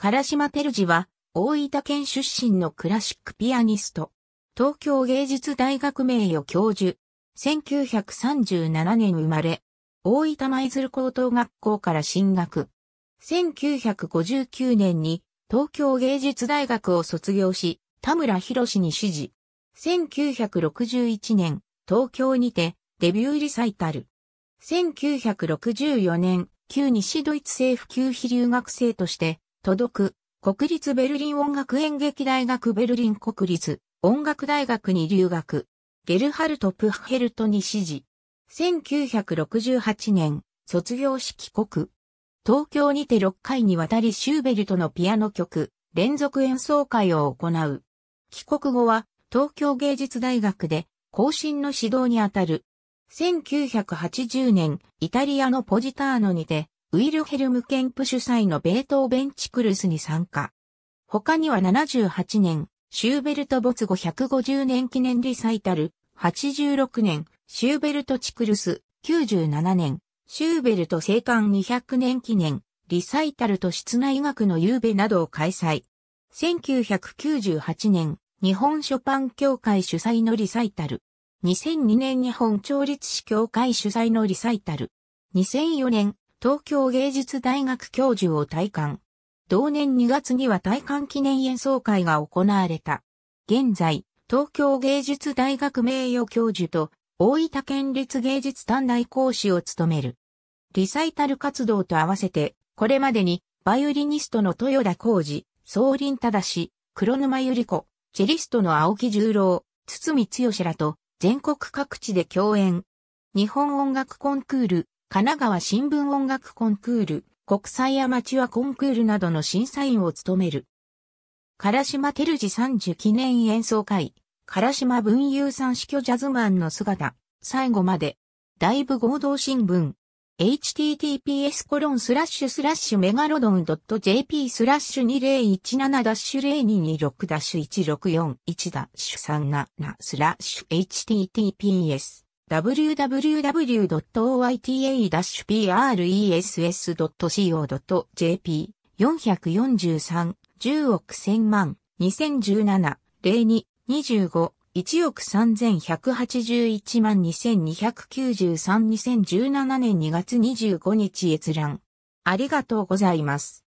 唐島照次は、大分県出身のクラシックピアニスト。東京芸術大学名誉教授。1937年生まれ。大分舞鶴高等学校から進学。1959年に東京芸術大学を卒業し、田村博に指示。1961年、東京にてデビューリサイタル。1964年、旧西ドイツ政府旧非留学生として届く、国立ベルリン音楽演劇大学ベルリン国立音楽大学に留学、ゲルハルト・プッヘルトに指示。1968年、卒業し帰国。東京にて6回にわたりシューベルトのピアノ曲、連続演奏会を行う。帰国後は、東京芸術大学で、後進の指導にあたる。1980年、イタリアのポジターノにて、ウィルヘルム・ケンプ主催のベートーベンチクルスに参加。他には78年、シューベルト没後150年記念リサイタル、86年、シューベルトチクルス、97年、シューベルト生還200年記念、リサイタルと室内学の夕べなどを開催。1998年、日本ショパン協会主催のリサイタル。2002年日本調律師協会主催のリサイタル。2004年、東京芸術大学教授を退官。同年2月には退官記念演奏会が行われた。現在、東京芸術大学名誉教授と大分県立芸術短大講師を務める。リサイタル活動と合わせて、これまでにバイオリニストの豊田浩二、総林忠、黒沼百合子、チェリストの青木十郎、堤剛らと全国各地で共演。日本音楽コンクール神奈川新聞音楽コンクール、国際アマチュアコンクールなどの審査員を務める。唐島照次30記念演奏会、唐島文雄さん死去ジャズマンの姿、最後まで、大部合同新聞、https コロンスラッシュスラッシュメガロドン .jp スラッシュ2017-0226-1641-37スラッシュ https www.oita-press.co.jp 443、10億1000万、2017、02、25、1億3181万2293、2017年2月25日閲覧。ありがとうございます。